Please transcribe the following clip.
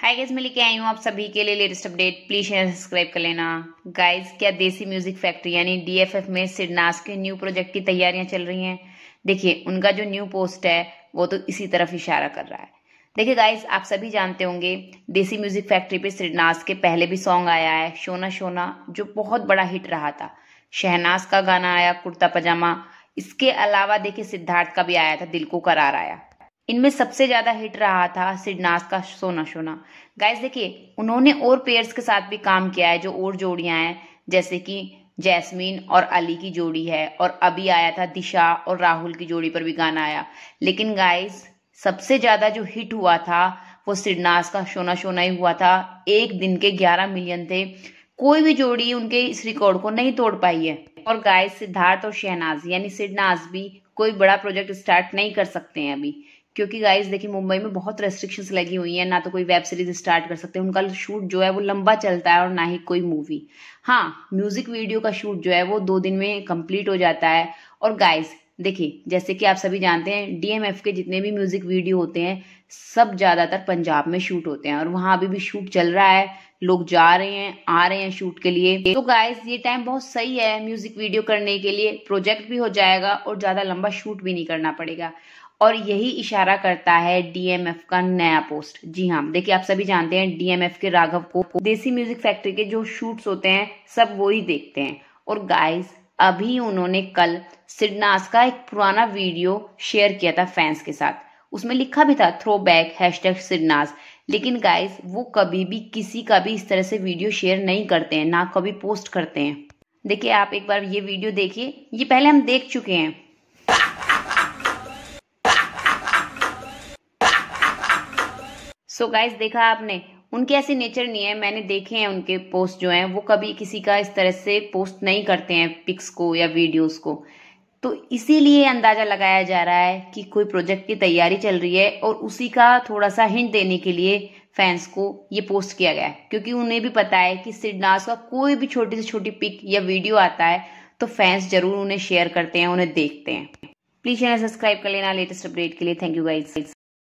hi guys मैं लेके आई हूँ आप सभी के लिए latest update please share subscribe कर लेना गाइज क्या देसी म्यूजिक फैक्ट्री यानी डीएफएफ में सिडनास के न्यू प्रोजेक्ट की तैयारियां चल रही हैं देखिए उनका जो न्यू पोस्ट है वो तो इसी तरफ इशारा कर रहा है देखिए गाइज आप सभी जानते होंगे देसी म्यूजिक फैक्ट्री पे सिडनास के पहले भी सॉन्ग आया है शोना शोना जो बहुत बड़ा हिट रहा था शहनाज का गाना आया कुर्ता पजामा इसके अलावा देखिए सिद्धार्थ का भी आया था दिल को करार आया इनमें सबसे ज्यादा हिट रहा था सिडनास का सोना सोना गाइस देखिए उन्होंने और पेयर्स के साथ भी काम किया है जो और जोड़ियां हैं जैसे कि जैस्मीन और अली की जोड़ी है और अभी आया था दिशा और राहुल की जोड़ी पर भी गाना आया लेकिन गाइस सबसे ज्यादा जो हिट हुआ था वो सिडनास का सोना सोना ही हुआ था एक दिन के ग्यारह मिलियन थे कोई भी जोड़ी उनके इस रिकॉर्ड को नहीं तोड़ पाई है और गाइस सिद्धार्थ और शहनाज यानी सिडनास भी कोई बड़ा प्रोजेक्ट स्टार्ट नहीं कर सकते हैं अभी क्योंकि गाइस देखिए मुंबई में बहुत रेस्ट्रिक्शंस लगी हुई हैं ना तो कोई वेब सीरीज स्टार्ट कर सकते हैं उनका शूट जो है वो लंबा चलता है और ना ही कोई मूवी हाँ म्यूजिक वीडियो का शूट जो है वो दो दिन में कंप्लीट हो जाता है और गाइस देखिए जैसे कि आप सभी जानते हैं डीएमएफ के जितने भी म्यूजिक वीडियो होते हैं सब ज़्यादातर पंजाब में शूट होते हैं और वहां अभी भी शूट चल रहा है लोग जा रहे हैं आ रहे हैं शूट के लिए तो गाइस ये टाइम बहुत सही है म्यूजिक वीडियो करने के लिए प्रोजेक्ट भी हो जाएगा और ज़्यादा लंबा शूट भी नहीं करना पड़ेगा और यही इशारा करता है डीएमएफ का नया पोस्ट जी हाँ देखिए आप सभी जानते हैं डीएमएफ के राघव को देसी म्यूजिक फैक्ट्री के जो शूट्स होते हैं सब वो ही देखते हैं और गाइस अभी उन्होंने कल सिडनास का एक पुराना वीडियो शेयर किया था फैंस के साथ उसमें लिखा भी था थ्रो बैक सिडनास लेकिन गाइस वो कभी भी किसी का भी इस तरह से वीडियो शेयर नहीं करते हैं ना कभी पोस्ट करते हैं देखिए आप एक बार ये वीडियो देखिए ये पहले हम देख चुके हैं सो so गाइस देखा आपने उनके ऐसे नेचर नहीं है मैंने देखे हैं उनके पोस्ट जो हैं वो कभी किसी का इस तरह से पोस्ट नहीं करते हैं पिक्स को या वीडियोस को तो इसीलिए अंदाजा लगाया जा रहा है कि कोई प्रोजेक्ट की तैयारी चल रही है और उसी का थोड़ा सा हिंट देने के लिए फैंस को ये पोस्ट किया गया है क्योंकि उन्हें भी पता है कि सिडनास का कोई भी छोटी से छोटी पिक या वीडियो आता है तो फैंस जरूर उन्हें शेयर करते हैं उन्हें देखते हैं प्लीज चैनल सब्सक्राइब कर लेना लेटेस्ट अपडेट के लिए थैंक यू गाइज